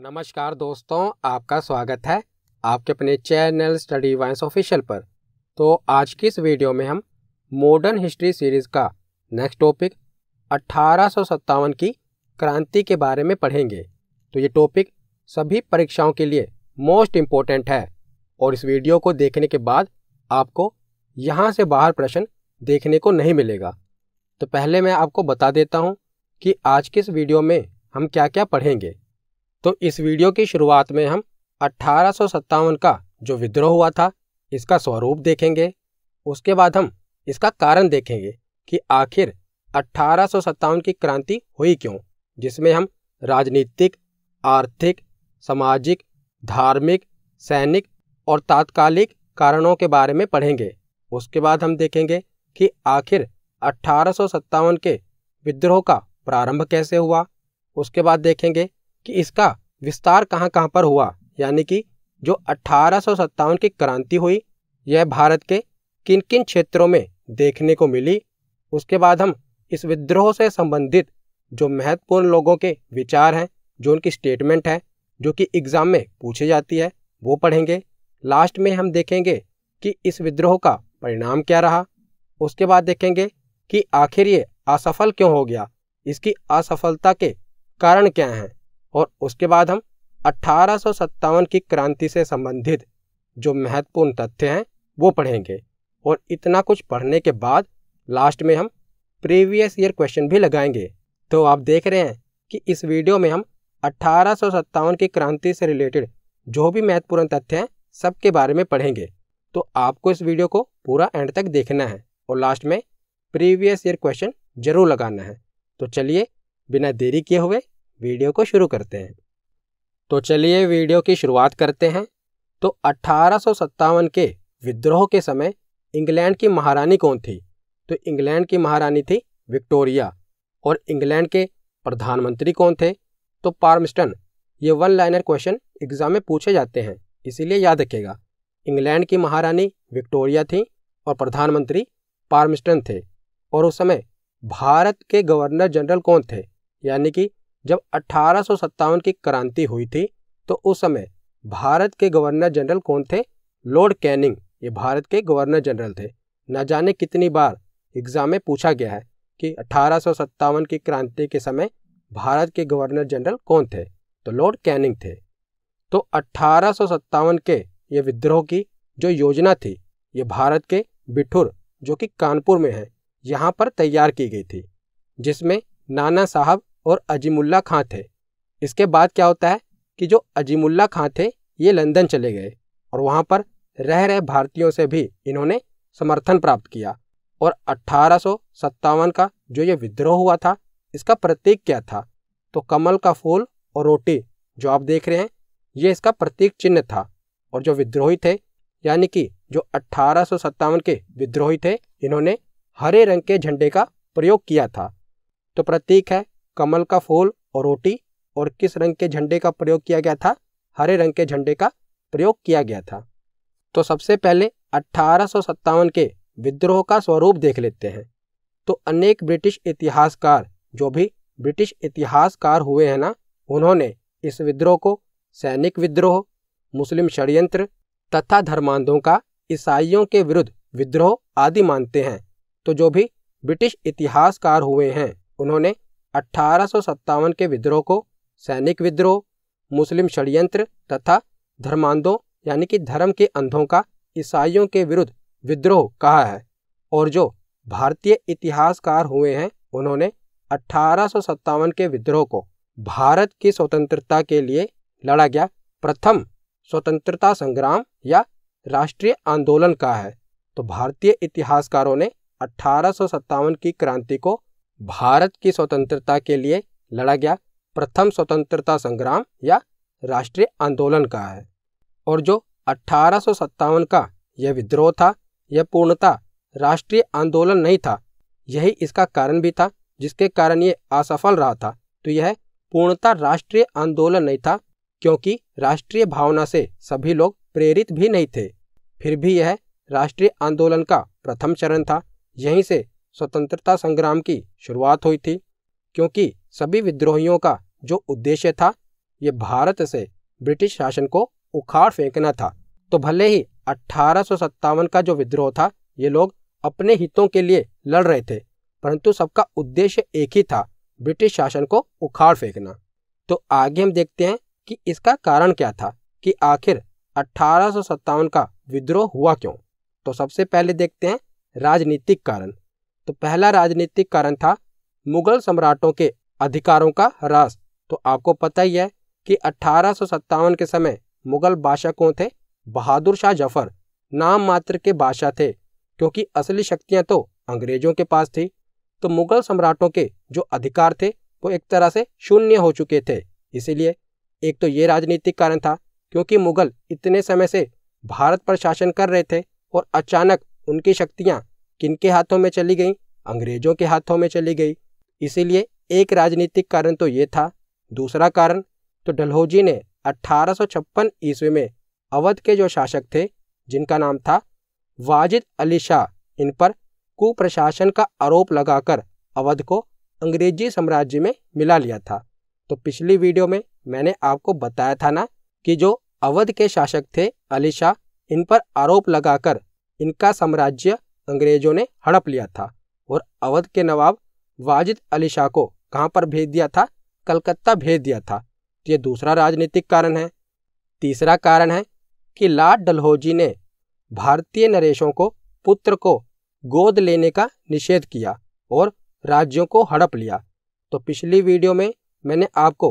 नमस्कार दोस्तों आपका स्वागत है आपके अपने चैनल स्टडी वाइंस ऑफिशियल पर तो आज की इस वीडियो में हम मॉडर्न हिस्ट्री सीरीज़ का नेक्स्ट टॉपिक अट्ठारह की क्रांति के बारे में पढ़ेंगे तो ये टॉपिक सभी परीक्षाओं के लिए मोस्ट इम्पोर्टेंट है और इस वीडियो को देखने के बाद आपको यहाँ से बाहर प्रश्न देखने को नहीं मिलेगा तो पहले मैं आपको बता देता हूँ कि आज की इस वीडियो में हम क्या क्या पढ़ेंगे तो इस वीडियो की शुरुआत में हम अट्ठारह का जो विद्रोह हुआ था इसका स्वरूप देखेंगे उसके बाद हम इसका कारण देखेंगे कि आखिर अठारह की क्रांति हुई क्यों जिसमें हम राजनीतिक आर्थिक सामाजिक धार्मिक सैनिक और तात्कालिक कारणों के बारे में पढ़ेंगे उसके बाद हम देखेंगे कि आखिर अट्ठारह के विद्रोह का प्रारंभ कैसे हुआ उसके बाद देखेंगे कि इसका विस्तार कहाँ कहाँ पर हुआ यानी कि जो अठारह की क्रांति हुई यह भारत के किन किन क्षेत्रों में देखने को मिली उसके बाद हम इस विद्रोह से संबंधित जो महत्वपूर्ण लोगों के विचार हैं जो उनकी स्टेटमेंट है जो कि एग्ज़ाम में पूछी जाती है वो पढ़ेंगे लास्ट में हम देखेंगे कि इस विद्रोह का परिणाम क्या रहा उसके बाद देखेंगे कि आखिर ये असफल क्यों हो गया इसकी असफलता के कारण क्या हैं और उसके बाद हम अट्ठारह की क्रांति से संबंधित जो महत्वपूर्ण तथ्य हैं वो पढ़ेंगे और इतना कुछ पढ़ने के बाद लास्ट में हम प्रीवियस ईयर क्वेश्चन भी लगाएंगे तो आप देख रहे हैं कि इस वीडियो में हम अट्ठारह की क्रांति से रिलेटेड जो भी महत्वपूर्ण तथ्य हैं सबके बारे में पढ़ेंगे तो आपको इस वीडियो को पूरा एंड तक देखना है और लास्ट में प्रीवियस ईयर क्वेश्चन जरूर लगाना है तो चलिए बिना देरी किए हुए वीडियो को शुरू करते हैं तो चलिए वीडियो की शुरुआत करते हैं तो अठारह के विद्रोह के समय इंग्लैंड की महारानी कौन थी तो इंग्लैंड की महारानी थी विक्टोरिया और इंग्लैंड के प्रधानमंत्री कौन थे तो पार्मिस्टन ये वन लाइनर क्वेश्चन एग्जाम में पूछे जाते हैं इसीलिए याद रखेगा इंग्लैंड की महारानी विक्टोरिया थी और प्रधानमंत्री पार्मिस्टन थे और उस समय भारत के गवर्नर जनरल कौन थे यानी कि जब अठारह की क्रांति हुई थी तो उस समय भारत के गवर्नर जनरल कौन थे लॉर्ड कैनिंग ये भारत के गवर्नर जनरल थे न जाने कितनी बार एग्जाम में पूछा गया है कि अठारह की क्रांति के समय भारत के गवर्नर जनरल कौन थे तो लॉर्ड कैनिंग थे तो अट्ठारह के ये विद्रोह की जो योजना थी ये भारत के बिठुर जो कि कानपुर में है यहाँ पर तैयार की गई थी जिसमें नाना साहब और अजीमुल्ला खां थे इसके बाद क्या होता है कि जो अजीमुल्ला खां थे ये लंदन चले गए और वहाँ पर रह रहे भारतीयों से भी इन्होंने समर्थन प्राप्त किया और अट्ठारह का जो ये विद्रोह हुआ था इसका प्रतीक क्या था तो कमल का फूल और रोटी जो आप देख रहे हैं ये इसका प्रतीक चिन्ह था और जो विद्रोही थे यानी कि जो अट्ठारह के विद्रोही थे इन्होंने हरे रंग के झंडे का प्रयोग किया था तो प्रतीक है कमल का फूल और रोटी और किस रंग के झंडे का प्रयोग किया गया था हरे रंग के झंडे का प्रयोग किया गया था तो सबसे पहले अट्ठारह के विद्रोह का स्वरूप देख लेते हैं तो अनेक ब्रिटिश इतिहासकार जो भी ब्रिटिश इतिहासकार हुए हैं ना उन्होंने इस विद्रोह को सैनिक विद्रोह मुस्लिम षडयंत्र तथा धर्मांधों का ईसाइयों के विरुद्ध विद्रोह आदि मानते हैं तो जो भी ब्रिटिश इतिहासकार हुए हैं उन्होंने अठारह के विद्रोह को सैनिक विद्रोह मुस्लिम षड्यंत्र तथा धर्मांधों यानी कि धर्म के अंधों का ईसाइयों के विरुद्ध विद्रोह कहा है और जो भारतीय इतिहासकार हुए हैं उन्होंने अठारह के विद्रोह को भारत की स्वतंत्रता के लिए लड़ा गया प्रथम स्वतंत्रता संग्राम या राष्ट्रीय आंदोलन का है तो भारतीय इतिहासकारों ने अठारह की क्रांति को भारत की स्वतंत्रता के लिए लड़ा गया प्रथम स्वतंत्रता संग्राम या राष्ट्रीय आंदोलन का है और जो अठारह का यह विद्रोह था यह पूर्णता राष्ट्रीय आंदोलन नहीं था यही इसका कारण भी था जिसके कारण ये असफल रहा था तो यह पूर्णता राष्ट्रीय आंदोलन नहीं था क्योंकि राष्ट्रीय भावना से सभी लोग प्रेरित भी नहीं थे फिर भी यह राष्ट्रीय आंदोलन का प्रथम चरण था यहीं से स्वतंत्रता संग्राम की शुरुआत हुई थी क्योंकि सभी विद्रोहियों का जो उद्देश्य था ये भारत से ब्रिटिश शासन को उखाड़ फेंकना था तो भले ही अठारह का जो विद्रोह था ये लोग अपने हितों के लिए लड़ रहे थे परंतु सबका उद्देश्य एक ही था ब्रिटिश शासन को उखाड़ फेंकना तो आगे हम देखते हैं कि इसका कारण क्या था कि आखिर अट्ठारह का विद्रोह हुआ क्यों तो सबसे पहले देखते हैं राजनीतिक कारण तो पहला राजनीतिक कारण था मुगल सम्राटों के अधिकारों का ह्रास तो आपको पता ही है कि अठारह के समय मुगल बादशाह कौन थे बहादुर शाह जफर नाम मात्र के बादशाह थे क्योंकि असली शक्तियां तो अंग्रेजों के पास थी तो मुगल सम्राटों के जो अधिकार थे वो एक तरह से शून्य हो चुके थे इसीलिए एक तो ये राजनीतिक कारण था क्योंकि मुगल इतने समय से भारत पर शासन कर रहे थे और अचानक उनकी शक्तियां के हाथों में चली गई अंग्रेजों के हाथों में चली गई इसीलिए एक राजनीतिक कारण तो ये था दूसरा कारण तो डलहौजी ने अठारह ईस्वी में अवध के जो शासक थे जिनका नाम था वाजिद अली शाह इन पर कुप्रशासन का आरोप लगाकर अवध को अंग्रेजी साम्राज्य में मिला लिया था तो पिछली वीडियो में मैंने आपको बताया था ना कि जो अवध के शासक थे अली शाह इन पर आरोप लगाकर इनका साम्राज्य अंग्रेजों ने हड़प लिया था और अवध के नवाब वाजिद अली शाह को कहाँ पर भेज दिया था कलकत्ता भेज दिया था तो ये दूसरा राजनीतिक कारण है तीसरा कारण है कि लॉर्ड डलहौजी ने भारतीय नरेशों को पुत्र को गोद लेने का निषेध किया और राज्यों को हड़प लिया तो पिछली वीडियो में मैंने आपको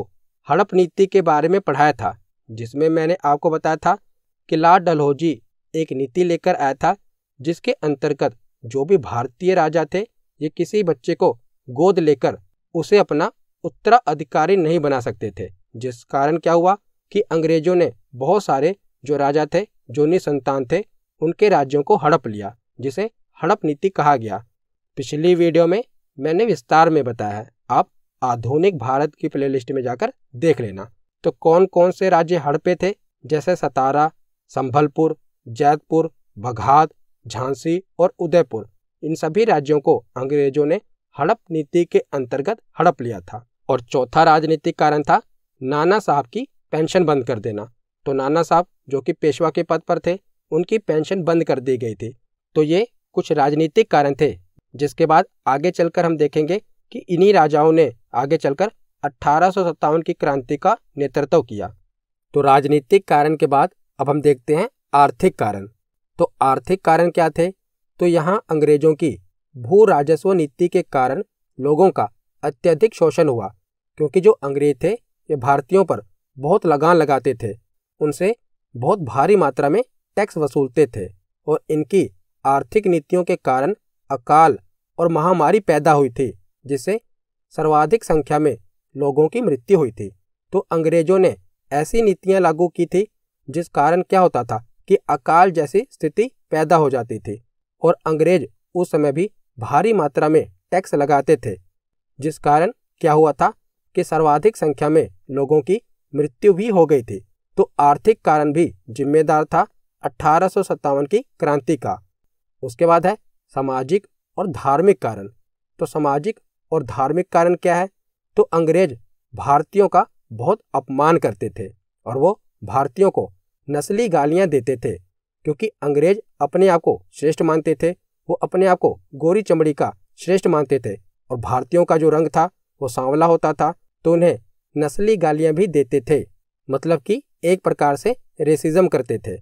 हड़प नीति के बारे में पढ़ाया था जिसमें मैंने आपको बताया था कि लॉर्ड डलहौजी एक नीति लेकर आया था जिसके अंतर्गत जो भी भारतीय राजा थे ये किसी बच्चे को गोद लेकर उसे अपना उत्तराधिकारी नहीं बना सकते थे जिस कारण क्या हुआ कि अंग्रेजों ने बहुत सारे जो राजा थे जोनी संतान थे उनके राज्यों को हड़प लिया जिसे हड़प नीति कहा गया पिछली वीडियो में मैंने विस्तार में बताया है आप आधुनिक भारत की प्लेलिस्ट में जाकर देख लेना तो कौन कौन से राज्य हड़पे थे जैसे सतारा संभलपुर जैतपुर बघात झांसी और उदयपुर इन सभी राज्यों को अंग्रेजों ने हड़प नीति के अंतर्गत हड़प लिया था और चौथा राजनीतिक कारण था नाना साहब की पेंशन बंद कर देना तो नाना साहब जो कि पेशवा के पद पर थे उनकी पेंशन बंद कर दी गई थी तो ये कुछ राजनीतिक कारण थे जिसके बाद आगे चलकर हम देखेंगे कि इन्हीं राजाओं ने आगे चलकर अठारह की क्रांति का नेतृत्व किया तो राजनीतिक कारण के बाद अब हम देखते हैं आर्थिक कारण तो आर्थिक कारण क्या थे तो यहाँ अंग्रेजों की भू राजस्व नीति के कारण लोगों का अत्यधिक शोषण हुआ क्योंकि जो अंग्रेज थे ये भारतीयों पर बहुत लगान लगाते थे उनसे बहुत भारी मात्रा में टैक्स वसूलते थे और इनकी आर्थिक नीतियों के कारण अकाल और महामारी पैदा हुई थी जिससे सर्वाधिक संख्या में लोगों की मृत्यु हुई थी तो अंग्रेजों ने ऐसी नीतियां लागू की थी जिस कारण क्या होता था कि अकाल जैसी स्थिति पैदा हो जाती थी और अंग्रेज उस समय भी भारी मात्रा में टैक्स लगाते थे जिस कारण क्या हुआ था कि सर्वाधिक संख्या में लोगों की मृत्यु भी हो गई थी तो आर्थिक कारण भी जिम्मेदार था अठारह की क्रांति का उसके बाद है सामाजिक और धार्मिक कारण तो सामाजिक और धार्मिक कारण क्या है तो अंग्रेज भारतीयों का बहुत अपमान करते थे और वो भारतीयों को नस्ली गालियां देते थे क्योंकि अंग्रेज अपने आप को श्रेष्ठ मानते थे वो अपने आप को गोरी चमड़ी का श्रेष्ठ मानते थे और भारतीयों का जो रंग था वो सांवला होता था तो उन्हें नस्ली गालियां भी देते थे मतलब कि एक प्रकार से रेसिज्म करते थे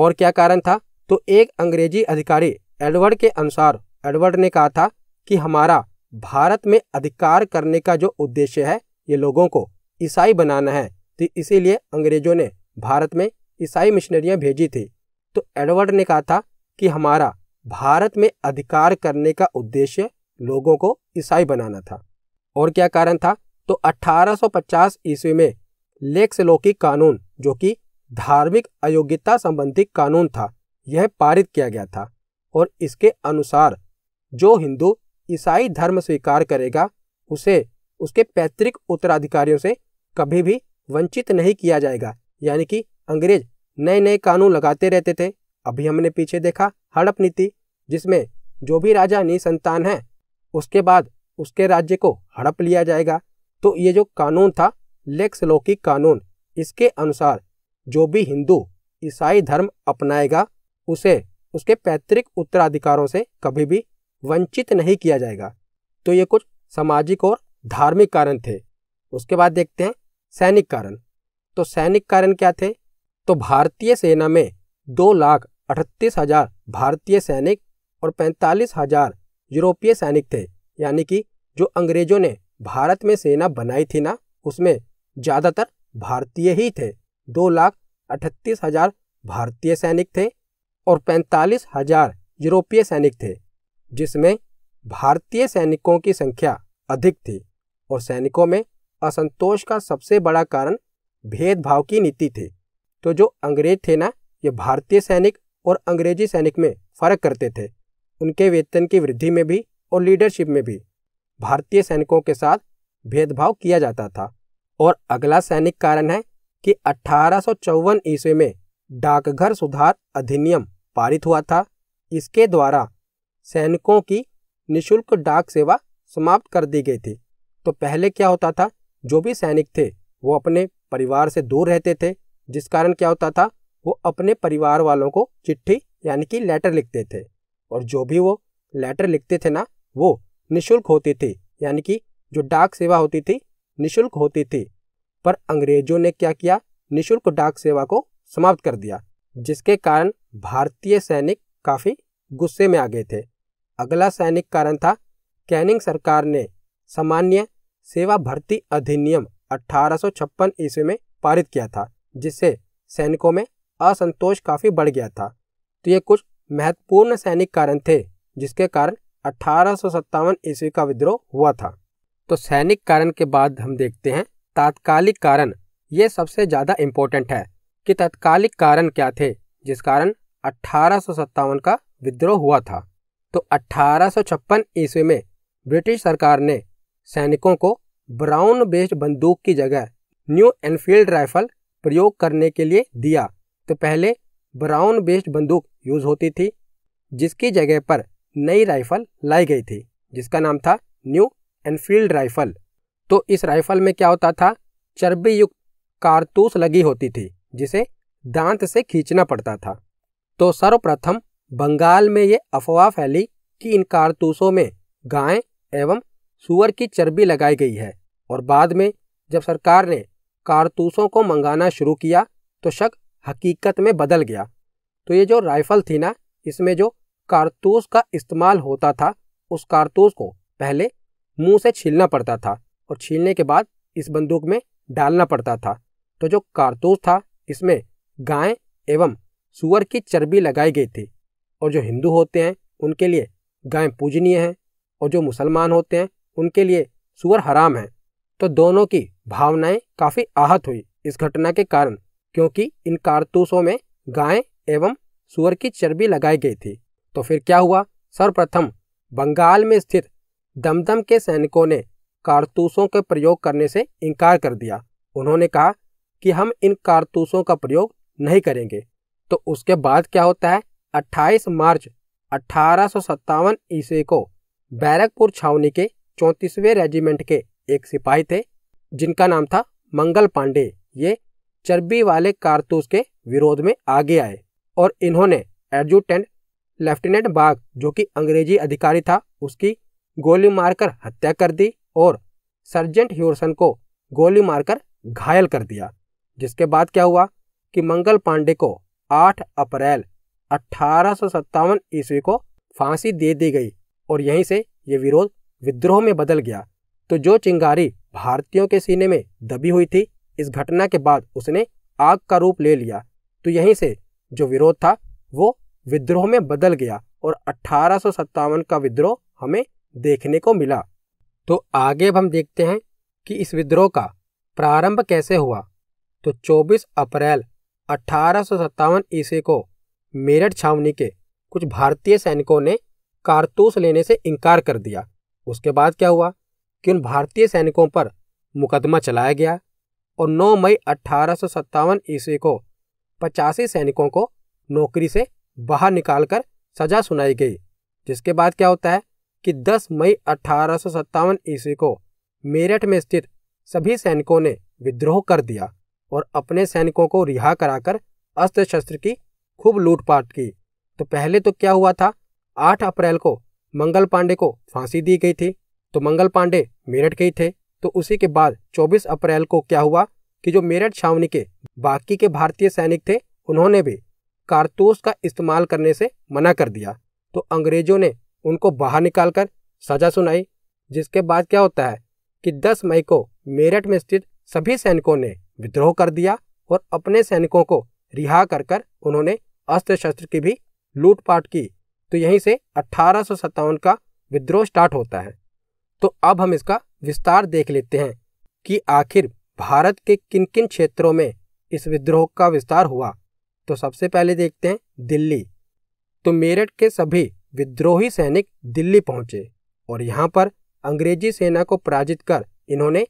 और क्या कारण था तो एक अंग्रेजी अधिकारी एडवर्ड के अनुसार एडवर्ड ने कहा था कि हमारा भारत में अधिकार करने का जो उद्देश्य है ये लोगों को ईसाई बनाना है तो इसीलिए अंग्रेजों ने भारत में ईसाई मिशनरियां भेजी थी तो एडवर्ड ने कहा था कि हमारा भारत में अधिकार करने का उद्देश्य लोगों को ईसाई बनाना था और क्या कारण था तो 1850 ईस्वी में लेक्स लोकी कानून जो कि धार्मिक अयोग्यता संबंधी कानून था यह पारित किया गया था और इसके अनुसार जो हिंदू ईसाई धर्म स्वीकार करेगा उसे उसके पैतृक उत्तराधिकारियों से कभी भी वंचित नहीं किया जाएगा यानी कि अंग्रेज नए नए कानून लगाते रहते थे अभी हमने पीछे देखा हड़प नीति जिसमें जो भी राजा निसंतान है उसके बाद उसके राज्य को हड़प लिया जाएगा तो ये जो कानून था लेक्स लौकिक कानून इसके अनुसार जो भी हिंदू ईसाई धर्म अपनाएगा उसे उसके पैतृक उत्तराधिकारों से कभी भी वंचित नहीं किया जाएगा तो ये कुछ सामाजिक और धार्मिक कारण थे उसके बाद देखते हैं सैनिक कारण तो सैनिक कारण क्या थे तो भारतीय सेना में दो लाख अठतीस हजार भारतीय सैनिक और पैंतालीस हजार यूरोपीय सैनिक थे यानी कि जो अंग्रेजों ने भारत में सेना बनाई थी ना उसमें ज़्यादातर भारतीय ही थे दो लाख अठतीस हजार भारतीय सैनिक थे और पैंतालीस हजार यूरोपीय सैनिक थे जिसमें भारतीय सैनिकों की संख्या अधिक थी और सैनिकों में असंतोष का सबसे बड़ा कारण भेदभाव की नीति थी तो जो अंग्रेज थे ना ये भारतीय सैनिक और अंग्रेजी सैनिक में फ़र्क करते थे उनके वेतन की वृद्धि में भी और लीडरशिप में भी भारतीय सैनिकों के साथ भेदभाव किया जाता था और अगला सैनिक कारण है कि अठारह ईस्वी में डाकघर सुधार अधिनियम पारित हुआ था इसके द्वारा सैनिकों की निशुल्क डाक सेवा समाप्त कर दी गई थी तो पहले क्या होता था जो भी सैनिक थे वो अपने परिवार से दूर रहते थे जिस कारण क्या होता था वो अपने परिवार वालों को चिट्ठी यानी कि लेटर लिखते थे और जो भी वो लेटर लिखते थे ना वो निशुल्क होती थी यानी कि जो डाक सेवा होती थी निशुल्क होती थी पर अंग्रेजों ने क्या किया निशुल्क डाक सेवा को समाप्त कर दिया जिसके कारण भारतीय सैनिक काफ़ी गुस्से में आ गए थे अगला सैनिक कारण था कैनिंग सरकार ने सामान्य सेवा भर्ती अधिनियम छप्पन ईस्वी में पारित किया था जिससे सैनिकों में असंतोष काफ़ी बढ़ गया था तो ये कुछ महत्वपूर्ण सैनिक कारण थे जिसके कारण अठारह ईस्वी का विद्रोह हुआ था तो सैनिक कारण के बाद हम देखते हैं तात्कालिक कारण ये सबसे ज़्यादा इम्पोर्टेंट है कि तत्कालिक कारण क्या थे जिस कारण अठारह का विद्रोह हुआ था तो अठारह ईस्वी में ब्रिटिश सरकार ने सैनिकों को ब्राउन बेस्ड बंदूक की जगह न्यू एनफील्ड राइफल प्रयोग करने के लिए दिया तो पहले ब्राउन बेस्ड बंदूक यूज होती थी जिसकी जगह पर नई राइफल लाई गई थी जिसका नाम था न्यू एनफील्ड राइफल तो इस राइफल में क्या होता था चर्बी युक्त कारतूस लगी होती थी जिसे दांत से खींचना पड़ता था तो सर्वप्रथम बंगाल में ये अफवाह फैली कि इन कारतूसों में गाय एवं सुअर की चर्बी लगाई गई है और बाद में जब सरकार ने कारतूसों को मंगाना शुरू किया तो शक हकीकत में बदल गया तो ये जो राइफ़ल थी ना इसमें जो कारतूस का इस्तेमाल होता था उस कारतूस को पहले मुंह से छीलना पड़ता था और छीलने के बाद इस बंदूक में डालना पड़ता था तो जो कारतूस था इसमें गाय एवं सुअर की चर्बी लगाई गई थी और जो हिंदू होते हैं उनके लिए गाय पूजनीय हैं और जो मुसलमान होते हैं उनके लिए सुअर हराम है तो दोनों की भावनाएं काफ़ी आहत हुई इस घटना के कारण क्योंकि इन कारतूसों में गाय एवं सुअर की चर्बी लगाई गई थी तो फिर क्या हुआ सर्वप्रथम बंगाल में स्थित दमदम के सैनिकों ने कारतूसों के प्रयोग करने से इनकार कर दिया उन्होंने कहा कि हम इन कारतूसों का प्रयोग नहीं करेंगे तो उसके बाद क्या होता है 28 मार्च अठारह ईस्वी को बैरकपुर छावनी के चौंतीसवें रेजिमेंट के एक सिपाही थे जिनका नाम था मंगल पांडे ये चर्बी वाले कारतूस के विरोध में आगे आए और इन्होंने एडजुटेंट लेफ्टिनेंट बाग जो कि अंग्रेजी अधिकारी था उसकी गोली मारकर हत्या कर दी और सर्जेंट ह्यूरसन को गोली मारकर घायल कर दिया जिसके बाद क्या हुआ कि मंगल पांडे को 8 अप्रैल अठारह ईस्वी को फांसी दे दी गई और यहीं से ये विरोध विद्रोह में बदल गया तो जो चिंगारी भारतीयों के सीने में दबी हुई थी इस घटना के बाद उसने आग का रूप ले लिया तो यहीं से जो विरोध था वो विद्रोह में बदल गया और अट्ठारह का विद्रोह हमें देखने को मिला तो आगे अब हम देखते हैं कि इस विद्रोह का प्रारंभ कैसे हुआ तो 24 अप्रैल अट्ठारह ईस्वी को मेरठ छावनी के कुछ भारतीय सैनिकों ने कारतूस लेने से इनकार कर दिया उसके बाद क्या हुआ कि उन भारतीय सैनिकों पर मुकदमा चलाया गया और 9 मई अठारह ईस्वी को पचासी सैनिकों को नौकरी से बाहर निकालकर सजा सुनाई गई जिसके बाद क्या होता है कि 10 मई अठारह ईस्वी को मेरठ में स्थित सभी सैनिकों ने विद्रोह कर दिया और अपने सैनिकों को रिहा कराकर अस्त्र शस्त्र की खूब लूटपाट की तो पहले तो क्या हुआ था 8 अप्रैल को मंगल पांडे को फांसी दी गई थी तो मंगल पांडे मेरठ के ही थे तो उसी के बाद 24 अप्रैल को क्या हुआ कि जो मेरठ छावनी के बाकी के भारतीय सैनिक थे उन्होंने भी कारतूस का इस्तेमाल करने से मना कर दिया तो अंग्रेजों ने उनको बाहर निकालकर सजा सुनाई जिसके बाद क्या होता है कि 10 मई को मेरठ में स्थित सभी सैनिकों ने विद्रोह कर दिया और अपने सैनिकों को रिहा कर कर उन्होंने अस्त्र शस्त्र की भी लूटपाट की तो यहीं से अठारह का विद्रोह स्टार्ट होता है तो अब हम इसका विस्तार देख लेते हैं कि आखिर भारत के किन किन क्षेत्रों में इस विद्रोह का विस्तार हुआ तो सबसे पहले देखते हैं दिल्ली तो मेरठ के सभी विद्रोही सैनिक दिल्ली पहुंचे और यहाँ पर अंग्रेजी सेना को पराजित कर इन्होंने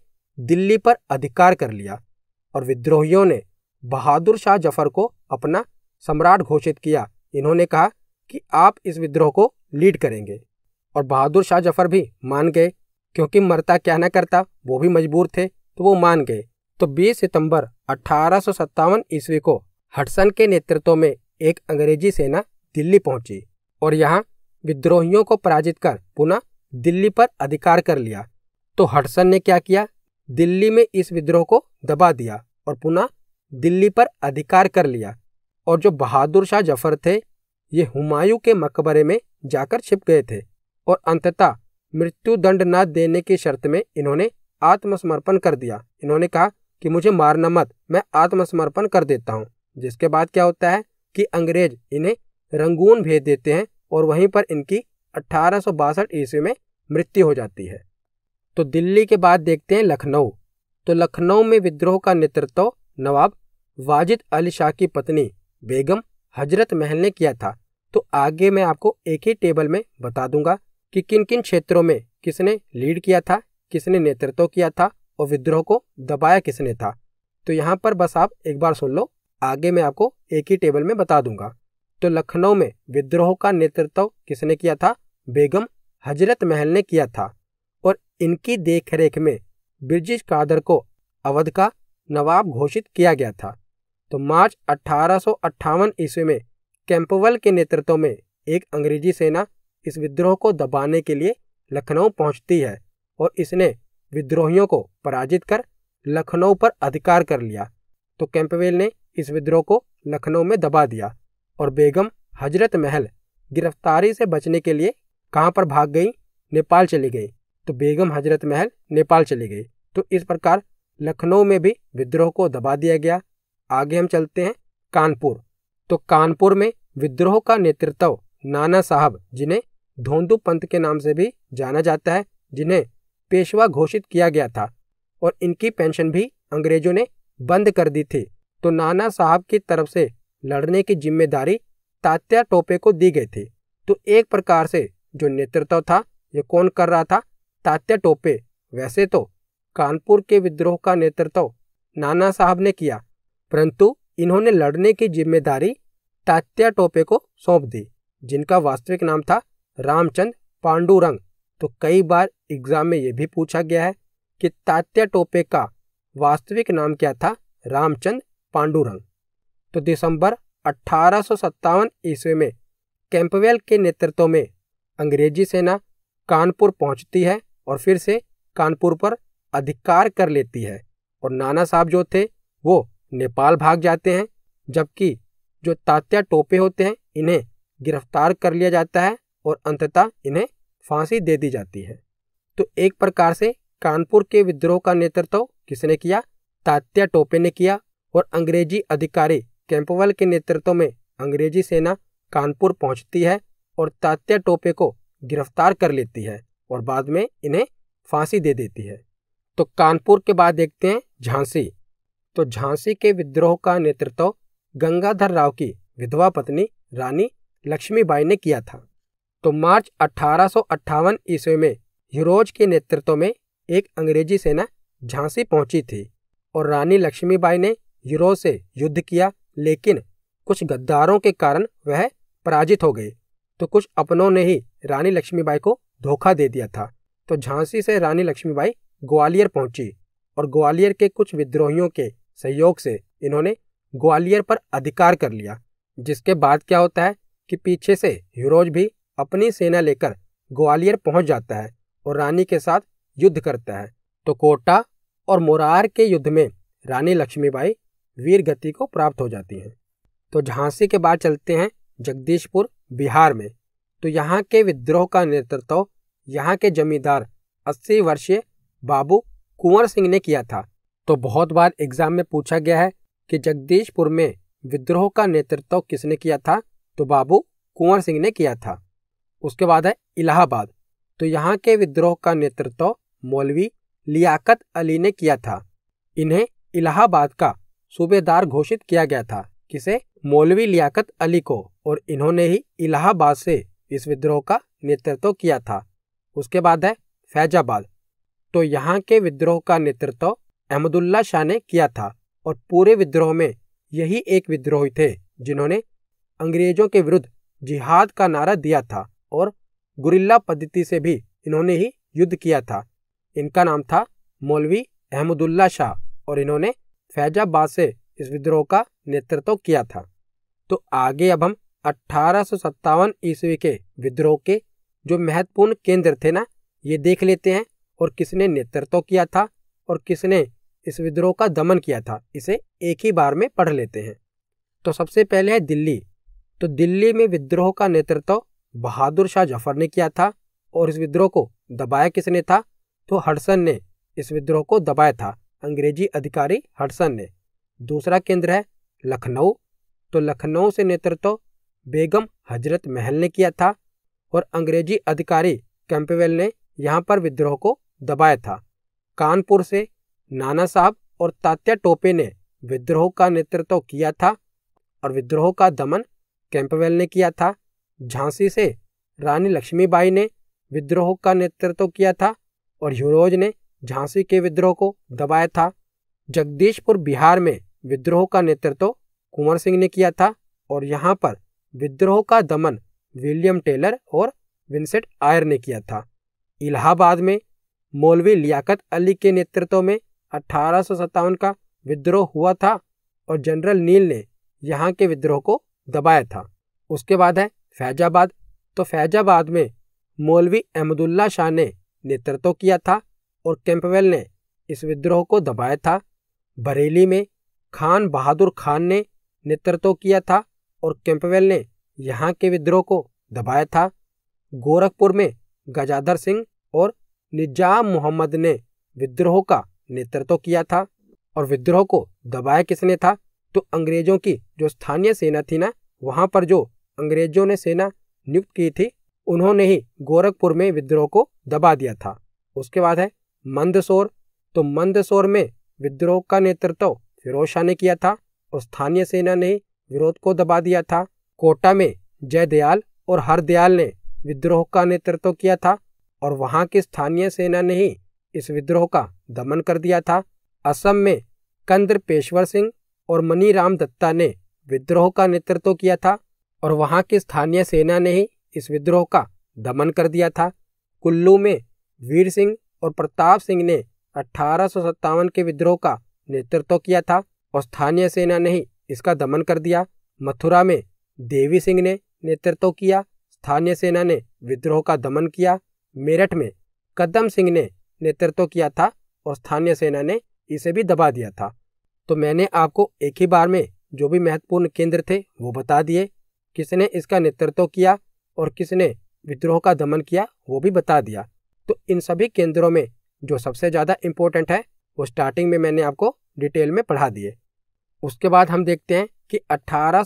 दिल्ली पर अधिकार कर लिया और विद्रोहियों ने बहादुर शाह जफर को अपना सम्राट घोषित किया इन्होंने कहा कि आप इस विद्रोह को लीड करेंगे और बहादुर शाह जफर भी मान गए क्योंकि मरता क्या न करता वो भी मजबूर थे तो वो मान गए तो 20 सितंबर अठारह ईस्वी को हटसन के नेतृत्व में एक अंग्रेजी सेना दिल्ली पहुंची और यहाँ विद्रोहियों को पराजित कर पुनः दिल्ली पर अधिकार कर लिया तो हटसन ने क्या किया दिल्ली में इस विद्रोह को दबा दिया और पुनः दिल्ली पर अधिकार कर लिया और जो बहादुर शाह जफर थे ये हुमायूं के मकबरे में जाकर छिप गए थे और अंततः मृत्यु दंड न देने की शर्त में इन्होंने आत्मसमर्पण कर दिया इन्होंने कहा कि मुझे मारना मत मैं आत्मसमर्पण कर देता हूँ जिसके बाद क्या होता है कि अंग्रेज इन्हें रंगून भेज देते हैं और वहीं पर इनकी अठारह ईस्वी में मृत्यु हो जाती है तो दिल्ली के बाद देखते हैं लखनऊ तो लखनऊ में विद्रोह का नेतृत्व नवाब वाजिद अली शाह की पत्नी बेगम हजरत महल ने किया था तो आगे मैं आपको एक ही टेबल में बता दूंगा कि किन किन क्षेत्रों में किसने लीड किया था किसने नेतृत्व किया था और विद्रोह को दबाया किसने था तो यहाँ पर बस आप एक बार सुन लो आगे मैं आपको एक ही टेबल में बता दूंगा तो लखनऊ में विद्रोह का नेतृत्व किसने किया था बेगम हजरत महल ने किया था और इनकी देखरेख में ब्रिजिश कादर को अवध का नवाब घोषित किया गया था तो मार्च अट्ठारह ईस्वी में कैंपवल के नेतृत्व में एक अंग्रेजी सेना इस विद्रोह को दबाने के लिए लखनऊ पहुंचती है और इसने विद्रोहियों को पराजित कर लखनऊ पर अधिकार कर लिया तो कैंपवेल ने इस विद्रोह को लखनऊ में दबा दिया और बेगम हजरत महल गिरफ्तारी से बचने के लिए कहाँ पर भाग गई नेपाल चली गई तो बेगम हजरत महल नेपाल चली गई तो इस प्रकार लखनऊ में भी विद्रोह को दबा दिया गया आगे हम चलते हैं कानपुर तो कानपुर में विद्रोह का नेतृत्व नाना साहब जिन्हें धोंदू पंथ के नाम से भी जाना जाता है जिन्हें पेशवा घोषित किया गया था और इनकी पेंशन भी अंग्रेजों ने बंद कर दी थी तो नाना साहब की तरफ से लड़ने की जिम्मेदारी तात्या टोपे को दी गई थी तो एक प्रकार से जो नेतृत्व था ये कौन कर रहा था तात्या टोपे वैसे तो कानपुर के विद्रोह का नेतृत्व नाना साहब ने किया परंतु इन्होंने लड़ने की जिम्मेदारी तात्या टोपे को सौंप दी जिनका वास्तविक नाम था रामचंद्र पांडुरंग तो कई बार एग्जाम में यह भी पूछा गया है कि तात्या टोपे का वास्तविक नाम क्या था रामचंद पांडुरंग तो दिसंबर अठारह ईस्वी में कैंपवेल के नेतृत्व में अंग्रेजी सेना कानपुर पहुंचती है और फिर से कानपुर पर अधिकार कर लेती है और नाना साहब जो थे वो नेपाल भाग जाते हैं जबकि जो तात्या टोपे होते हैं इन्हें गिरफ्तार कर लिया जाता है और अंततः इन्हें फांसी दे दी जाती है तो एक प्रकार से कानपुर के विद्रोह का नेतृत्व किसने किया तात्या टोपे ने किया और अंग्रेजी अधिकारी कैंपवल के नेतृत्व में अंग्रेजी सेना कानपुर पहुंचती है और तात्या टोपे को गिरफ्तार कर लेती है और बाद में इन्हें फांसी दे देती है तो कानपुर के बाद देखते हैं झांसी तो झांसी के विद्रोह का नेतृत्व गंगाधर राव की विधवा पत्नी रानी लक्ष्मीबाई ने किया था तो मार्च अठारह ईस्वी में हिरोज के नेतृत्व में एक अंग्रेजी सेना झांसी पहुंची थी और रानी लक्ष्मीबाई ने हिरोज से युद्ध किया लेकिन कुछ गद्दारों के कारण वह पराजित हो गए तो कुछ अपनों ने ही रानी लक्ष्मीबाई को धोखा दे दिया था तो झांसी से रानी लक्ष्मीबाई ग्वालियर पहुंची और ग्वालियर के कुछ विद्रोहियों के सहयोग से इन्होंने ग्वालियर पर अधिकार कर लिया जिसके बाद क्या होता है कि पीछे से हिरोज भी अपनी सेना लेकर ग्वालियर पहुंच जाता है और रानी के साथ युद्ध करता है तो कोटा और मोरार के युद्ध में रानी लक्ष्मीबाई वीर गति को प्राप्त हो जाती हैं तो झांसी के बाद चलते हैं जगदीशपुर बिहार में तो यहाँ के विद्रोह का नेतृत्व यहाँ के जमींदार 80 वर्षीय बाबू कुंवर सिंह ने किया था तो बहुत बार एग्जाम में पूछा गया है कि जगदीशपुर में विद्रोह का नेतृत्व किसने किया था तो बाबू कुंवर सिंह ने किया था उसके बाद है इलाहाबाद तो यहाँ के विद्रोह का नेतृत्व मौलवी लियाकत अली ने किया था इन्हें इलाहाबाद का सूबेदार घोषित किया गया था किसे मौलवी लियाकत अली को और इन्होंने ही इलाहाबाद से इस विद्रोह का नेतृत्व किया था उसके बाद है फैजाबाद तो यहाँ के विद्रोह का नेतृत्व अहमदुल्ला शाह ने किया था और पूरे विद्रोह में यही एक विद्रोही थे जिन्होंने अंग्रेजों के विरुद्ध जिहाद का नारा दिया था और गुरिल्ला पद्धति से भी इन्होंने ही युद्ध किया था इनका नाम था मौलवी अहमदुल्ला शाह और इन्होंने फैजाबाद से इस विद्रोह का नेतृत्व किया था तो आगे अब हम अट्ठारह ईस्वी के विद्रोह के जो महत्वपूर्ण केंद्र थे ना ये देख लेते हैं और किसने नेतृत्व किया था और किसने इस विद्रोह का दमन किया था इसे एक ही बार में पढ़ लेते हैं तो सबसे पहले है दिल्ली तो दिल्ली में विद्रोह का नेतृत्व बहादुर शाह जफर ने किया था और इस विद्रोह को दबाया किसने था तो हडसन ने इस विद्रोह को दबाया था अंग्रेजी अधिकारी हडसन ने दूसरा केंद्र है लखनऊ तो लखनऊ से नेतृत्व बेगम हजरत महल ने किया था और अंग्रेजी अधिकारी कैंपवेल ने यहाँ पर विद्रोह को दबाया था कानपुर से नाना साहब और तात्या टोपे ने विद्रोह का नेतृत्व किया था और विद्रोह का दमन कैंपवेल ने किया था झांसी से रानी लक्ष्मीबाई ने विद्रोह का नेतृत्व किया था और युरोज ने झांसी के विद्रोह को दबाया था जगदीशपुर बिहार में विद्रोह का नेतृत्व कुंवर सिंह ने किया था और यहाँ पर विद्रोह का दमन विलियम टेलर और विंसेंट आयर ने किया था इलाहाबाद में मौलवी लियाकत अली के नेतृत्व में अठारह का विद्रोह हुआ था और जनरल नील ने यहाँ के विद्रोह को दबाया था उसके बाद है फैजाबाद तो फैजाबाद में मौलवी अहमदुल्ला शाह ने नेतृत्व किया था और कैंपवेल ने इस विद्रोह को दबाया था बरेली में खान बहादुर खान ने नेतृत्व किया था और कैंपवेल ने यहाँ के विद्रोह को दबाया था गोरखपुर में गजाधर सिंह और निजाम मोहम्मद ने विद्रोह का नेतृत्व किया था और विद्रोह को दबाया किसने था तो अंग्रेजों की जो स्थानीय सेना थी ना वहाँ पर जो अंग्रेजों ने सेना नियुक्त की थी उन्होंने ही गोरखपुर में विद्रोह को दबा दिया था उसके बाद है मंदसौर तो मंदसौर में विद्रोह का नेतृत्व फिरोज शाह ने किया था और स्थानीय सेना ने विरोध को दबा दिया था कोटा में जयदयाल और हरदयाल ने विद्रोह का नेतृत्व किया था और वहाँ की स्थानीय सेना ने ही इस विद्रोह का दमन कर दिया था असम में कंद्र पेशवर सिंह और मनीराम दत्ता ने विद्रोह का नेतृत्व किया था और वहां की स्थानीय सेना ने ही इस विद्रोह का दमन कर दिया था कुल्लू में वीर सिंह और प्रताप सिंह ने अठारह के विद्रोह का नेतृत्व किया था और स्थानीय सेना ने ही इसका दमन कर दिया मथुरा में देवी सिंह ने नेतृत्व किया स्थानीय सेना ने विद्रोह का दमन किया मेरठ में कदम सिंह ने नेतृत्व किया था और स्थानीय सेना ने इसे भी दबा दिया था तो मैंने आपको एक ही बार में जो भी महत्वपूर्ण केंद्र थे वो बता दिए किसने इसका नेतृत्व किया और किसने विद्रोह का दमन किया वो भी बता दिया तो इन सभी केंद्रों में जो सबसे ज़्यादा इम्पोर्टेंट है वो स्टार्टिंग में मैंने आपको डिटेल में पढ़ा दिए उसके बाद हम देखते हैं कि अठारह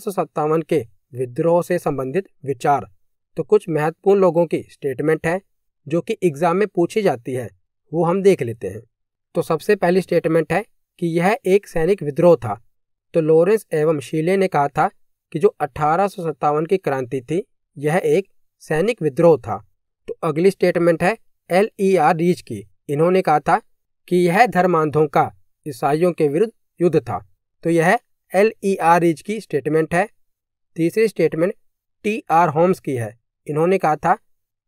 के विद्रोह से संबंधित विचार तो कुछ महत्वपूर्ण लोगों की स्टेटमेंट है जो कि एग्जाम में पूछी जाती है वो हम देख लेते हैं तो सबसे पहली स्टेटमेंट है कि यह एक सैनिक विद्रोह था तो लॉरेंस एवं शीले ने कहा था कि जो अठारह की क्रांति थी यह एक सैनिक विद्रोह था तो अगली स्टेटमेंट है एल ई आर रीच की इन्होंने कहा था कि यह धर्मांधों का ईसाइयों के विरुद्ध युद्ध था तो यह एल ई आर रीच की स्टेटमेंट है तीसरी स्टेटमेंट टी आर होम्स की है इन्होंने कहा था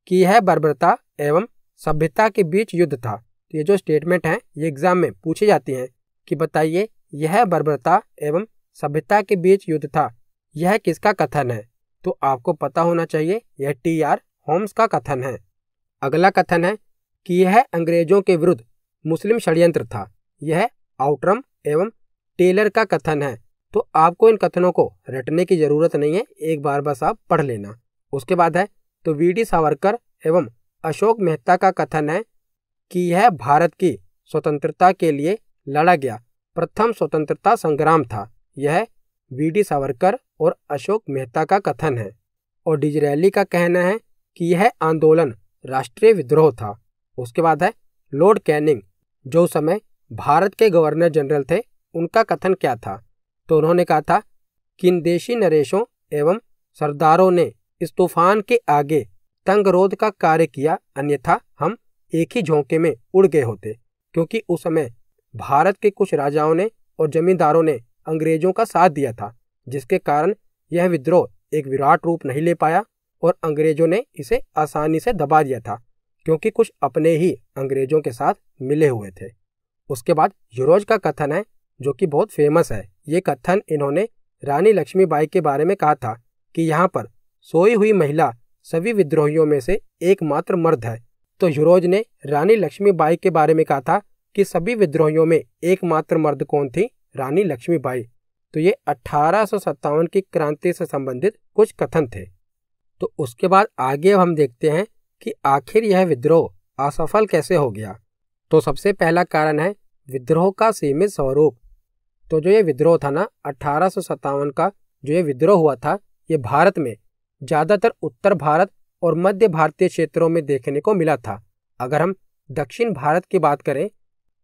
कि यह बर्बरता एवं सभ्यता के बीच युद्ध था तो ये जो स्टेटमेंट हैं ये एग्जाम में पूछी जाती हैं कि बताइए यह बर्बरता एवं सभ्यता के बीच युद्ध था यह किसका कथन है तो आपको पता होना चाहिए यह टी आर होम्स का कथन है अगला कथन है कि यह अंग्रेजों के विरुद्ध मुस्लिम षड्यंत्र था यह आउटरम एवं टेलर का कथन है तो आपको इन कथनों को रटने की जरूरत नहीं है एक बार बस आप पढ़ लेना उसके बाद है तो वी डी सावरकर एवं अशोक मेहता का कथन है कि यह भारत की स्वतंत्रता के लिए लड़ा गया प्रथम स्वतंत्रता संग्राम था यह वी डी सावरकर और अशोक मेहता का कथन है और डिजरैली का कहना है कि यह आंदोलन राष्ट्रीय विद्रोह था उसके बाद है लॉर्ड कैनिंग जो समय भारत के गवर्नर जनरल थे उनका कथन क्या था तो उन्होंने कहा था कि इन देशी नरेशों एवं सरदारों ने इस तूफान के आगे तंगरोध का कार्य किया अन्यथा हम एक ही झोंके में उड़ गए होते क्योंकि उस समय भारत के कुछ राजाओं ने और जमींदारों ने अंग्रेजों का साथ दिया था जिसके कारण यह विद्रोह एक विराट रूप नहीं ले पाया और अंग्रेजों ने इसे आसानी से दबा दिया था क्योंकि कुछ अपने ही अंग्रेजों के साथ मिले हुए थे उसके बाद यूरोज का कथन है जो कि बहुत फेमस है ये कथन इन्होंने रानी लक्ष्मीबाई के बारे में कहा था कि यहाँ पर सोई हुई महिला सभी विद्रोहियों में से एकमात्र मर्द है तो यूरोज ने रानी लक्ष्मीबाई के बारे में कहा था कि सभी विद्रोहियों में एकमात्र मर्द कौन थी रानी लक्ष्मीबाई तो ये अट्ठारह की क्रांति से संबंधित कुछ कथन थे तो उसके बाद आगे अब हम देखते हैं कि आखिर यह विद्रोह असफल कैसे हो गया तो सबसे पहला कारण है विद्रोह का सीमित स्वरूप तो जो ये विद्रोह था ना अठारह का जो ये विद्रोह हुआ था ये भारत में ज़्यादातर उत्तर भारत और मध्य भारतीय क्षेत्रों में देखने को मिला था अगर हम दक्षिण भारत की बात करें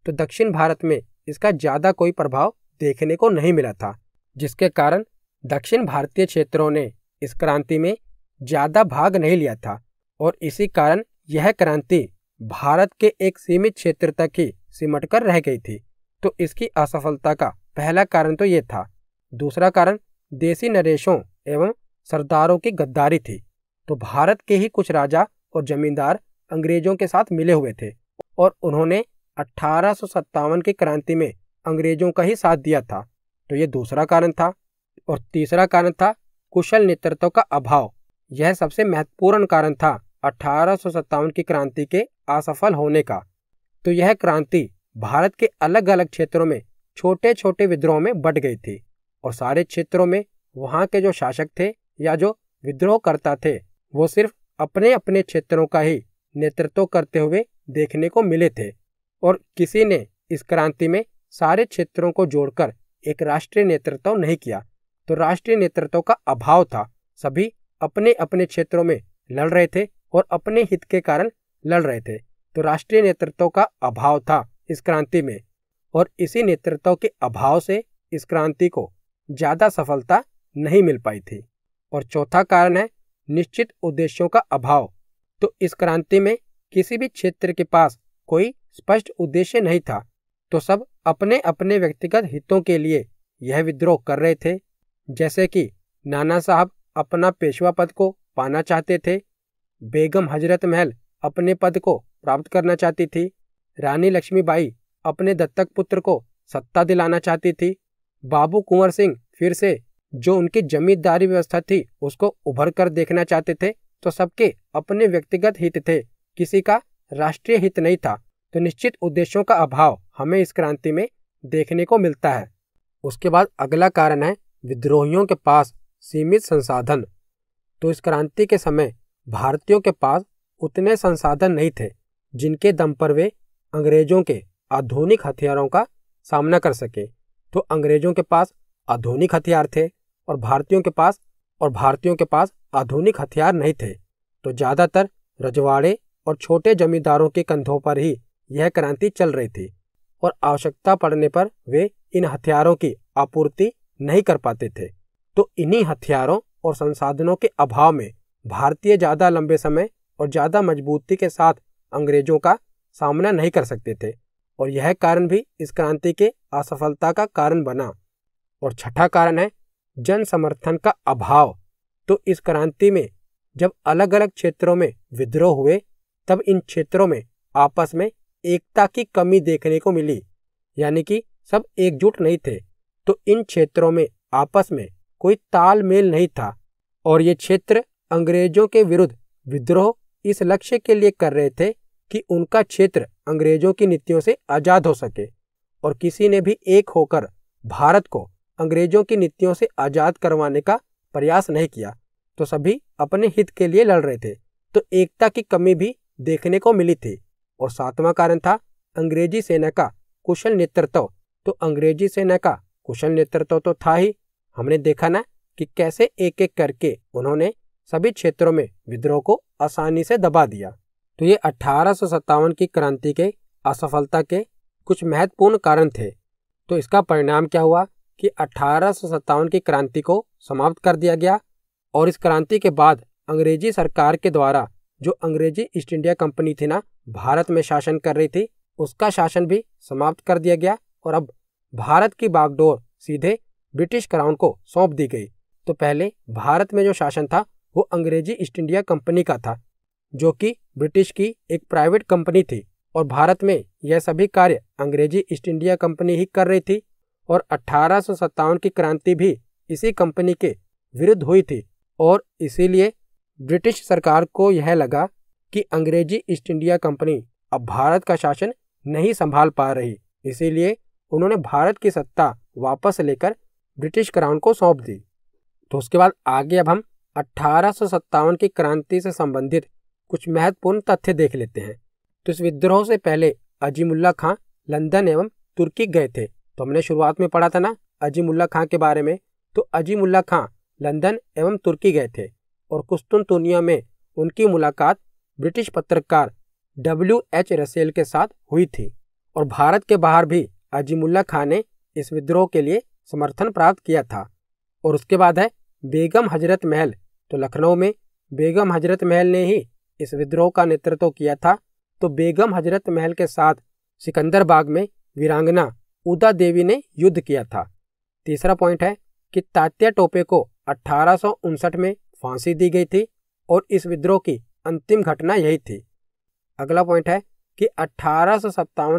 तो दक्षिण भारत में इसका ज़्यादा कोई प्रभाव देखने को नहीं मिला था जिसके कारण दक्षिण भारतीय क्षेत्रों ने इस क्रांति में ज्यादा भाग नहीं लिया था और इसी कारण यह क्रांति भारत के एक सीमित क्षेत्र तक ही सिमट कर रह गई थी तो इसकी असफलता का पहला कारण तो ये था दूसरा कारण देसी नरेशों एवं सरदारों की गद्दारी थी तो भारत के ही कुछ राजा और जमींदार अंग्रेजों के साथ मिले हुए थे और उन्होंने अठारह की क्रांति में अंग्रेजों का ही साथ दिया था तो ये दूसरा कारण था और तीसरा कारण था कुशल नेतृत्व का अभाव यह सबसे महत्वपूर्ण कारण था अठारह की क्रांति के असफल होने का तो यह क्रांति भारत के अलग अलग क्षेत्रों में छोटे छोटे विद्रोह में बट गई थी और सारे क्षेत्रों में वहाँ के जो शासक थे या जो विद्रोहकर्ता थे वो सिर्फ अपने अपने क्षेत्रों का ही नेतृत्व करते हुए देखने को मिले थे और किसी ने इस क्रांति में सारे क्षेत्रों को जोड़कर एक राष्ट्रीय नेतृत्व नहीं किया तो राष्ट्रीय नेतृत्व का अभाव था सभी अपने अपने क्षेत्रों में लड़ रहे थे और अपने हित के कारण लड़ रहे थे तो राष्ट्रीय नेतृत्व का अभाव था इस क्रांति में और इसी नेतृत्व के अभाव से इस क्रांति को ज़्यादा सफलता नहीं मिल पाई थी और चौथा कारण है निश्चित उद्देश्यों का अभाव तो इस क्रांति में किसी भी क्षेत्र के पास कोई स्पष्ट उद्देश्य नहीं था तो सब अपने अपने व्यक्तिगत हितों के लिए यह विद्रोह कर रहे थे जैसे कि नाना साहब अपना पेशवा पद को पाना चाहते थे बेगम हजरत महल अपने पद को प्राप्त करना चाहती थी रानी लक्ष्मीबाई अपने दत्तक पुत्र को सत्ता दिलाना चाहती थी बाबू कुंवर सिंह फिर से जो उनकी जमींदारी व्यवस्था थी उसको उभर कर देखना चाहते थे तो सबके अपने व्यक्तिगत हित थे किसी का राष्ट्रीय हित नहीं था तो निश्चित उद्देश्यों का अभाव हमें इस क्रांति में देखने को मिलता है उसके बाद अगला कारण है विद्रोहियों के पास सीमित संसाधन तो इस क्रांति के समय भारतीयों के पास उतने संसाधन नहीं थे जिनके दम पर वे अंग्रेजों के आधुनिक हथियारों का सामना कर सके तो अंग्रेजों के पास आधुनिक हथियार थे और भारतीयों के पास और भारतीयों के पास आधुनिक हथियार नहीं थे तो ज़्यादातर रजवाड़े और छोटे जमींदारों के कंधों पर ही यह क्रांति चल रही थी और आवश्यकता पड़ने पर वे इन हथियारों की आपूर्ति नहीं कर पाते थे तो इन्हीं हथियारों और संसाधनों के अभाव में भारतीय ज़्यादा लंबे समय और ज़्यादा मजबूती के साथ अंग्रेजों का सामना नहीं कर सकते थे और यह कारण भी इस क्रांति के असफलता का कारण बना और छठा कारण है जन समर्थन का अभाव तो इस क्रांति में जब अलग अलग क्षेत्रों में विद्रोह हुए तब इन क्षेत्रों में आपस में एकता की कमी देखने को मिली यानी कि सब एकजुट नहीं थे तो इन क्षेत्रों में आपस में कोई तालमेल नहीं था और ये क्षेत्र अंग्रेजों के विरुद्ध विद्रोह इस लक्ष्य के लिए कर रहे थे कि उनका क्षेत्र अंग्रेजों की नीतियों से आज़ाद हो सके और किसी ने भी एक होकर भारत को अंग्रेजों की नीतियों से आज़ाद करवाने का प्रयास नहीं किया तो सभी अपने हित के लिए लड़ रहे थे तो एकता की कमी भी देखने को मिली थी और सातवां कारण था अंग्रेजी सेना का कुशल नेतृत्व तो अंग्रेजी सेना का कुशल नेतृत्व तो था ही हमने देखा ना कि कैसे एक एक करके उन्होंने सभी क्षेत्रों में विद्रोह को आसानी से दबा दिया तो ये अठारह की क्रांति के असफलता के कुछ महत्वपूर्ण कारण थे तो इसका परिणाम क्या हुआ कि अठारह की क्रांति को समाप्त कर दिया गया और इस क्रांति के बाद अंग्रेजी सरकार के द्वारा जो अंग्रेजी ईस्ट इंडिया कंपनी थी ना भारत में शासन कर रही थी उसका शासन भी समाप्त कर दिया गया और अब भारत की बागडोर सीधे ब्रिटिश क्राउन को सौंप दी गई तो पहले भारत में जो शासन था वो अंग्रेजी ईस्ट इंडिया कंपनी का था जो कि ब्रिटिश की एक प्राइवेट कंपनी थी और भारत में यह सभी कार्य अंग्रेजी ईस्ट इंडिया कंपनी ही कर रही थी और अठारह की क्रांति भी इसी कंपनी के विरुद्ध हुई थी और इसीलिए ब्रिटिश सरकार को यह लगा कि अंग्रेजी ईस्ट इंडिया कंपनी अब भारत का शासन नहीं संभाल पा रही इसीलिए उन्होंने भारत की सत्ता वापस लेकर ब्रिटिश क्राउन को सौंप दी तो उसके बाद आगे अब हम अठारह की क्रांति से संबंधित कुछ महत्वपूर्ण तथ्य देख लेते हैं तो इस विद्रोह से पहले अजीमुल्ला खां लंदन एवं तुर्की गए थे तो हमने शुरुआत में पढ़ा था ना अजीमुल्ला खां के बारे में तो अजीमुल्ला खां लंदन एवं तुर्की गए थे और कुस्तुनतुनिया में उनकी मुलाकात ब्रिटिश पत्रकार डब्ल्यू एच रसेल के साथ हुई थी और भारत के बाहर भी अजीमुल्ला खान ने इस विद्रोह के लिए समर्थन प्राप्त किया था और उसके बाद है बेगम हजरत महल तो लखनऊ में बेगम हजरत महल ने ही इस विद्रोह का नेतृत्व किया था तो बेगम हजरत महल के साथ सिकंदर बाग में वीरांगना उदा देवी ने युद्ध किया था तीसरा पॉइंट है कि तात्या टोपे को अठारह में फांसी दी गई थी और इस विद्रोह की अंतिम घटना यही थी अगला पॉइंट है कि अठारह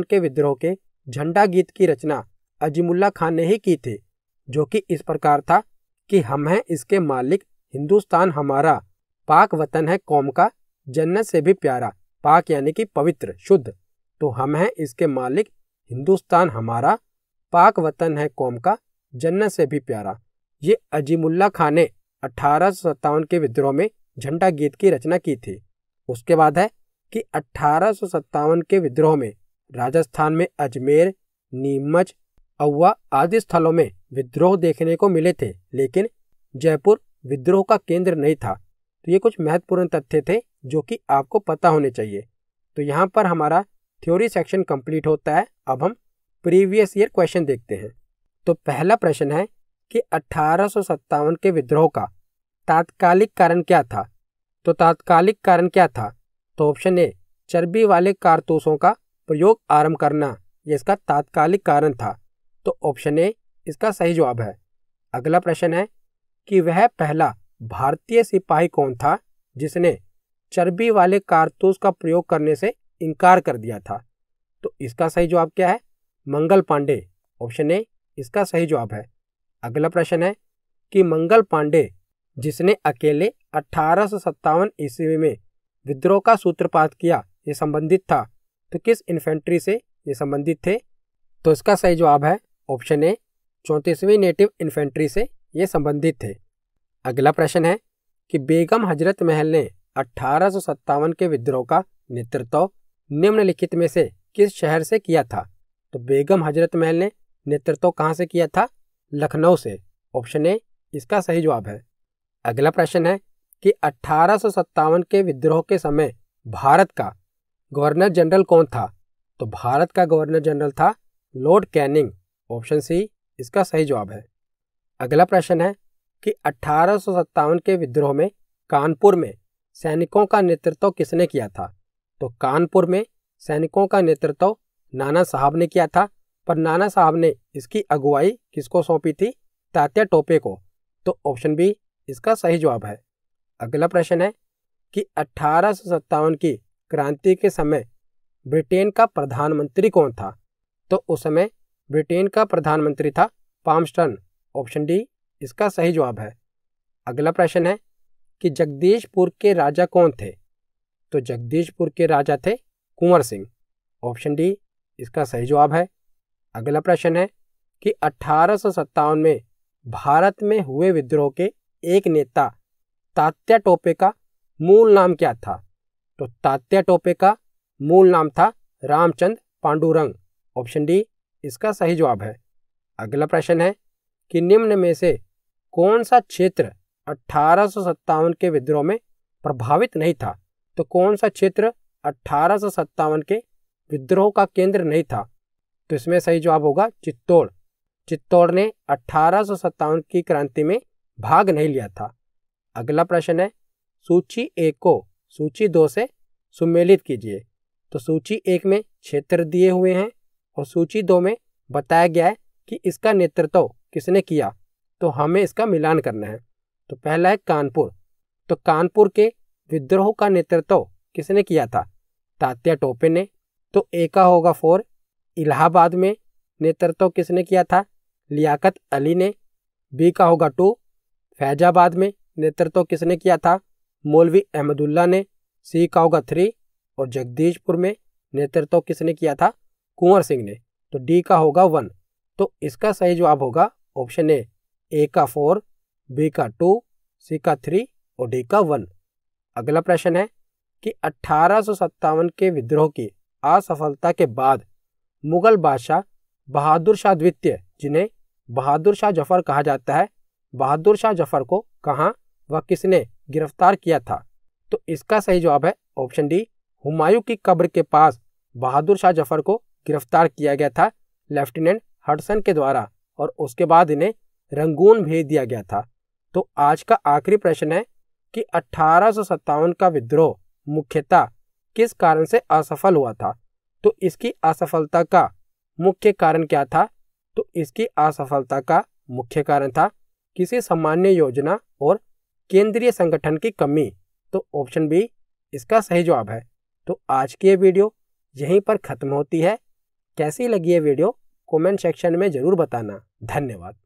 के विद्रोह के झंडा गीत की रचना अजीमुल्ला खान ने ही की थी जो कि इस प्रकार था कि हम हैं इसके मालिक हिंदुस्तान हमारा पाक वतन है कौम का जन्नत से भी प्यारा पाक यानी कि पवित्र शुद्ध तो हम हैं इसके मालिक हिंदुस्तान हमारा पाक वतन है कौम का जन्नत से भी प्यारा ये अजीमुल्ला खान ने अठारह के विद्रोह में झंडा गीत की रचना की थी उसके बाद है कि अठारह के विद्रोह में राजस्थान में अजमेर नीमच अव्वा आदि स्थलों में विद्रोह देखने को मिले थे लेकिन जयपुर विद्रोह का केंद्र नहीं था तो ये कुछ महत्वपूर्ण तथ्य थे जो कि आपको पता होने चाहिए तो यहाँ पर हमारा थ्योरी सेक्शन कंप्लीट होता है अब हम प्रीवियस ईयर क्वेश्चन देखते हैं तो पहला प्रश्न है कि अठारह के विद्रोह का तात्कालिक कारण क्या था तो तात्कालिक कारण क्या था तो ऑप्शन ए चर्बी वाले कारतूसों का प्रयोग आरंभ करना यह इसका तात्कालिक कारण था तो ऑप्शन ए इसका सही जवाब है अगला प्रश्न है कि वह पहला भारतीय सिपाही कौन था जिसने चर्बी वाले कारतूस का प्रयोग करने से इनकार कर दिया था तो इसका सही जवाब क्या है मंगल पांडे ऑप्शन ए इसका सही जवाब है अगला प्रश्न है कि मंगल पांडे जिसने अकेले अठारह ईस्वी में विद्रोह का सूत्रपात किया ये संबंधित था तो किस इन्फेंट्री से ये संबंधित थे तो इसका सही जवाब है ऑप्शन ए चौंतीसवीं नेटिव इन्फेंट्री से ये संबंधित थे अगला प्रश्न है कि बेगम हजरत महल ने अठारह के विद्रोह का नेतृत्व निम्नलिखित में से किस शहर से किया था तो बेगम हजरत महल ने नेतृत्व कहाँ से किया था लखनऊ से ऑप्शन ए इसका सही जवाब है अगला प्रश्न है कि अठारह के विद्रोह के समय भारत का गवर्नर जनरल कौन था तो भारत का गवर्नर जनरल था लॉर्ड कैनिंग ऑप्शन सी इसका सही जवाब है अगला प्रश्न है कि अठारह के विद्रोह में कानपुर में सैनिकों का नेतृत्व किसने किया था तो कानपुर में सैनिकों का नेतृत्व नाना साहब ने किया था पर नाना साहब ने इसकी अगुवाई किसको सौंपी थी तात्या टोपे को तो ऑप्शन बी इसका सही जवाब है अगला प्रश्न है कि अठारह की क्रांति के समय ब्रिटेन का प्रधानमंत्री कौन था तो उस समय ब्रिटेन का प्रधानमंत्री था पामस्टन ऑप्शन डी इसका सही जवाब है अगला प्रश्न है कि जगदीशपुर के राजा कौन थे तो जगदीशपुर के राजा थे कुंवर सिंह ऑप्शन डी इसका सही जवाब है अगला प्रश्न है कि अठारह में भारत में हुए विद्रोह के एक नेता तात्या टोपे का मूल नाम क्या था तो तात्या टोपे का मूल नाम था रामचंद पांडुरंग ऑप्शन डी इसका सही जवाब है अगला प्रश्न है कि निम्न में से कौन सा क्षेत्र अठारह के विद्रोह में प्रभावित नहीं था तो कौन सा क्षेत्र अठारह के विद्रोह का केंद्र नहीं था तो इसमें सही जवाब होगा चित्तौड़ चित्तौड़ ने अठारह की क्रांति में भाग नहीं लिया था अगला प्रश्न है सूची एक को सूची दो से सुमेलित कीजिए तो सूची एक में क्षेत्र दिए हुए हैं और सूची दो में बताया गया है कि इसका नेतृत्व किसने किया तो हमें इसका मिलान करना है तो पहला है कानपुर तो कानपुर के विद्रोह का नेतृत्व किसने किया था तात्या टोपे ने तो एक होगा फोर इलाहाबाद में नेतृत्व किसने किया था लियाकत अली ने बी का होगा टू फैजाबाद में नेतृत्व किसने किया था मौलवी अहमदुल्ला ने सी का होगा थ्री और जगदीशपुर में नेतृत्व किसने किया था कुंवर सिंह ने तो डी का होगा वन तो इसका सही जवाब होगा ऑप्शन ए ए का फोर बी का टू सी का थ्री और डी का वन अगला प्रश्न है कि अठारह के विद्रोह की असफलता के बाद मुगल बादशाह बहादुर शाह द्वितीय जिन्हें बहादुर शाह जफर कहा जाता है बहादुर शाह जफर को कहाँ व किसने गिरफ्तार किया था तो इसका सही जवाब है ऑप्शन डी हुमायूं की कब्र के पास बहादुर शाह जफर को गिरफ्तार किया गया था लेफ्टिनेंट हडसन के द्वारा और उसके बाद इन्हें रंगून भेज दिया गया था तो आज का आखिरी प्रश्न है कि अठारह का विद्रोह मुख्यतः किस कारण से असफल हुआ था तो इसकी असफलता का मुख्य कारण क्या था तो इसकी असफलता का मुख्य कारण था किसी सामान्य योजना और केंद्रीय संगठन की कमी तो ऑप्शन बी इसका सही जवाब है तो आज की ये वीडियो यहीं पर ख़त्म होती है कैसी लगी ये वीडियो कमेंट सेक्शन में ज़रूर बताना धन्यवाद